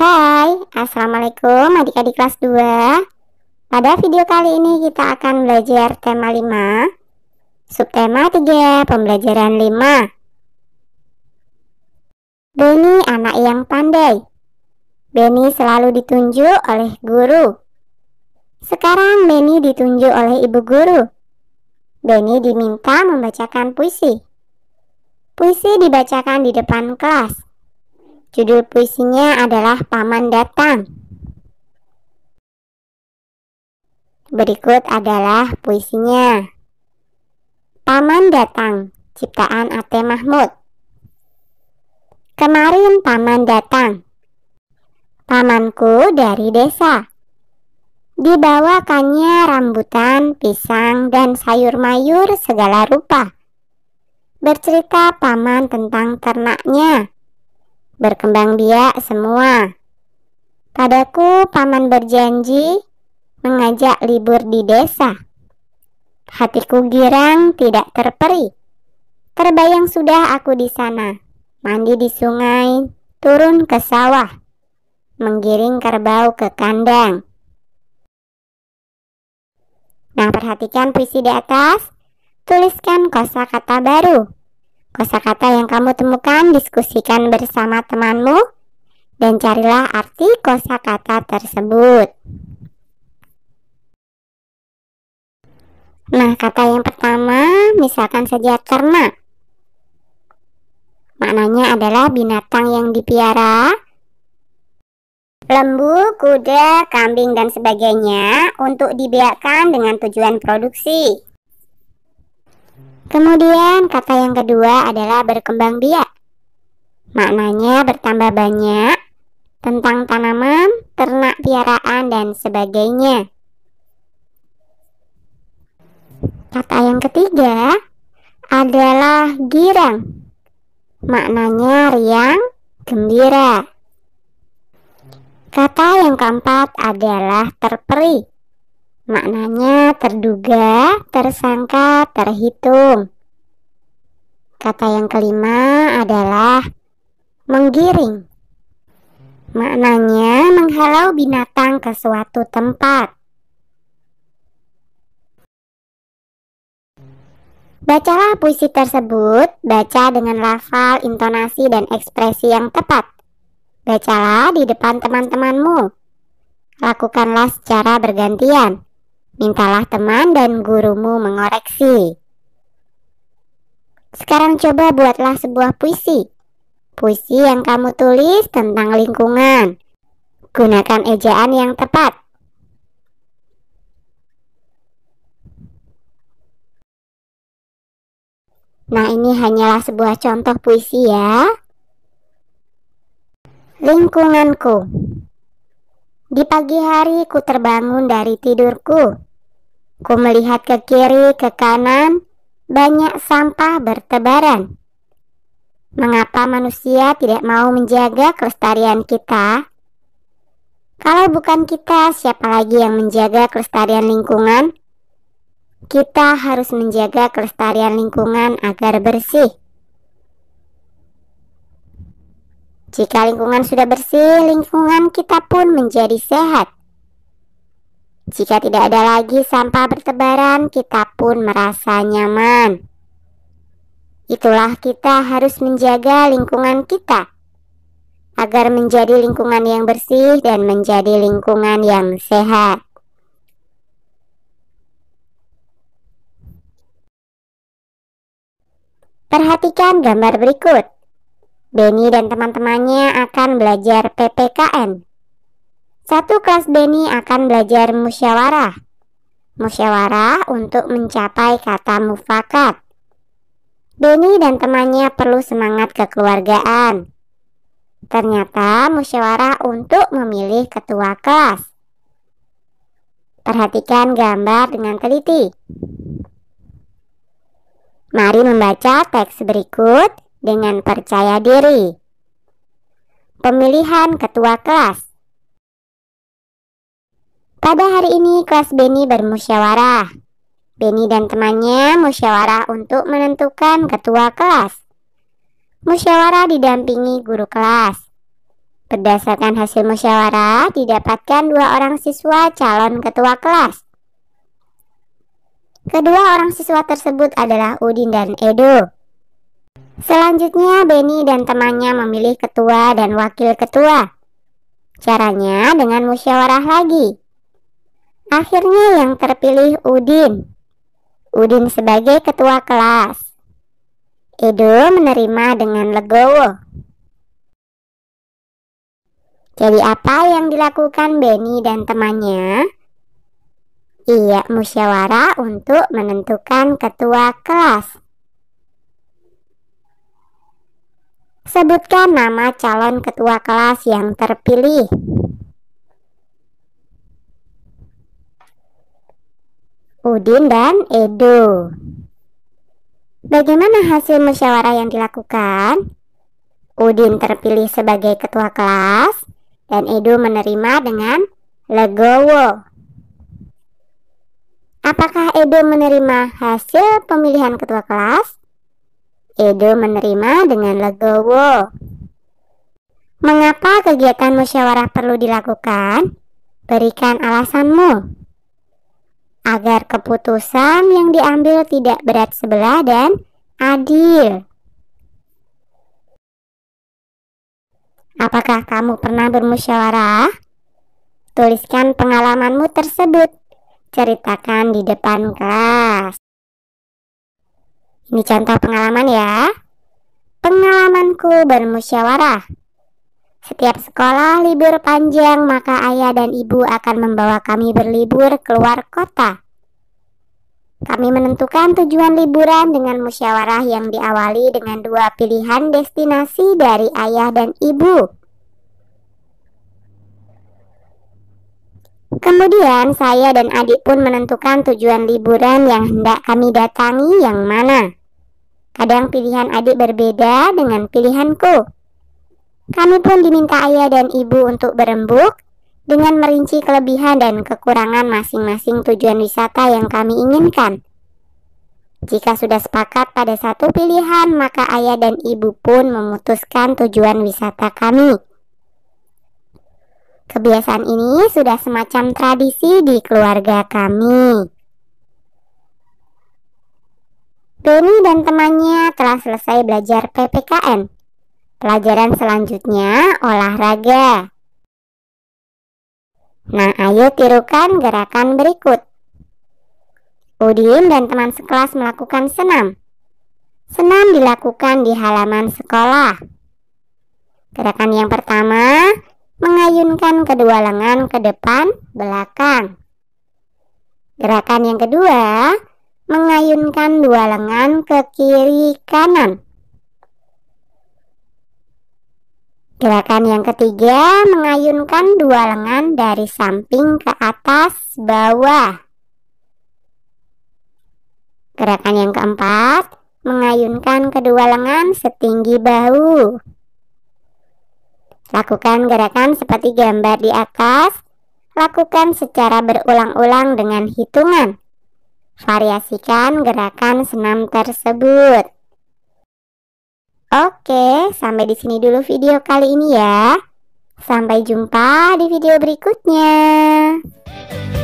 Hai, Assalamualaikum adik-adik kelas 2 Pada video kali ini kita akan belajar tema 5 Subtema 3, pembelajaran 5 Benny anak yang pandai Benny selalu ditunjuk oleh guru Sekarang Benny ditunjuk oleh ibu guru Benny diminta membacakan puisi Puisi dibacakan di depan kelas Judul puisinya adalah Paman Datang. Berikut adalah puisinya. Paman Datang, ciptaan Ate Mahmud. Kemarin paman datang. Pamanku dari desa. Dibawakannya rambutan, pisang, dan sayur mayur segala rupa. Bercerita paman tentang ternaknya, berkembang biak semua. Padaku paman berjanji mengajak libur di desa. Hatiku girang tidak terperi. Terbayang sudah aku di sana, mandi di sungai, turun ke sawah, menggiring kerbau ke kandang. Nah, perhatikan puisi di atas. Tuliskan kosakata baru Kosakata yang kamu temukan diskusikan bersama temanmu dan carilah arti kosakata tersebut. Nah, kata yang pertama misalkan saja ternak. Maknanya adalah binatang yang dipiara lembu, kuda, kambing, dan sebagainya untuk dibiarkan dengan tujuan produksi. Kemudian kata yang kedua adalah berkembang biak. Maknanya bertambah banyak tentang tanaman, ternak piaraan, dan sebagainya. Kata yang ketiga adalah girang. Maknanya riang, gembira. Kata yang keempat adalah terperi. Maknanya terduga, tersangka, terhitung. Kata yang kelima adalah menggiring. Maknanya menghalau binatang ke suatu tempat. Bacalah puisi tersebut, baca dengan lafal, intonasi, dan ekspresi yang tepat. Bacalah di depan teman-temanmu. Lakukanlah secara bergantian. Mintalah teman dan gurumu mengoreksi. Sekarang coba buatlah sebuah puisi. Puisi yang kamu tulis tentang lingkungan. Gunakan ejaan yang tepat. Nah, ini hanyalah sebuah contoh puisi ya. Lingkunganku. Di pagi hari ku terbangun dari tidurku. Ku melihat ke kiri, ke kanan, banyak sampah bertebaran. Mengapa manusia tidak mau menjaga kelestarian kita? Kalau bukan kita, siapa lagi yang menjaga kelestarian lingkungan? Kita harus menjaga kelestarian lingkungan agar bersih. Jika lingkungan sudah bersih, lingkungan kita pun menjadi sehat. Jika tidak ada lagi sampah bertebaran, kita pun merasa nyaman. Itulah kita harus menjaga lingkungan kita agar menjadi lingkungan yang bersih dan menjadi lingkungan yang sehat. Perhatikan gambar berikut. Benny dan teman-temannya akan belajar PPKN. Satu kelas Beni akan belajar musyawarah. Musyawarah untuk mencapai kata mufakat. Beni dan temannya perlu semangat kekeluargaan. Ternyata musyawarah untuk memilih ketua kelas. Perhatikan gambar dengan teliti. Mari membaca teks berikut dengan percaya diri. Pemilihan ketua kelas. Pada hari ini kelas Beni bermusyawarah. Beni dan temannya musyawarah untuk menentukan ketua kelas. Musyawarah didampingi guru kelas. Berdasarkan hasil musyawarah, didapatkan dua orang siswa calon ketua kelas. Kedua orang siswa tersebut adalah Udin dan Edo. Selanjutnya, Beni dan temannya memilih ketua dan wakil ketua. Caranya dengan musyawarah lagi. Akhirnya yang terpilih Udin. Udin sebagai ketua kelas. Edo menerima dengan legowo. Jadi apa yang dilakukan Benny dan temannya? Ia musyawarah untuk menentukan ketua kelas. Sebutkan nama calon ketua kelas yang terpilih. Udin dan Edo. Bagaimana hasil musyawarah yang dilakukan? Udin terpilih sebagai ketua kelas dan Edo menerima dengan legowo. Apakah Edo menerima hasil pemilihan ketua kelas? Edo menerima dengan legowo. Mengapa kegiatan musyawarah perlu dilakukan? Berikan alasanmu agar keputusan yang diambil tidak berat sebelah dan adil. Apakah kamu pernah bermusyawarah? Tuliskan pengalamanmu tersebut. Ceritakan di depan kelas. Ini contoh pengalaman ya. Pengalamanku bermusyawarah. Setiap sekolah libur panjang, maka ayah dan ibu akan membawa kami berlibur keluar kota. Kami menentukan tujuan liburan dengan musyawarah yang diawali dengan dua pilihan destinasi dari ayah dan ibu. Kemudian, saya dan adik pun menentukan tujuan liburan yang hendak kami datangi yang mana. Kadang pilihan adik berbeda dengan pilihanku. Kami pun diminta ayah dan ibu untuk berembuk dengan merinci kelebihan dan kekurangan masing-masing tujuan wisata yang kami inginkan. Jika sudah sepakat pada satu pilihan, maka ayah dan ibu pun memutuskan tujuan wisata kami. Kebiasaan ini sudah semacam tradisi di keluarga kami. Benny dan temannya telah selesai belajar PPKN Pelajaran selanjutnya olahraga. Nah, ayo tirukan gerakan berikut. Udin dan teman sekelas melakukan senam. Senam dilakukan di halaman sekolah. Gerakan yang pertama, mengayunkan kedua lengan ke depan belakang. Gerakan yang kedua, mengayunkan dua lengan ke kiri kanan. Gerakan yang ketiga, mengayunkan dua lengan dari samping ke atas bawah. Gerakan yang keempat, mengayunkan kedua lengan setinggi bahu. Lakukan gerakan seperti gambar di atas. Lakukan secara berulang-ulang dengan hitungan. Variasikan gerakan senam tersebut. Oke, sampai di sini dulu video kali ini ya. Sampai jumpa di video berikutnya.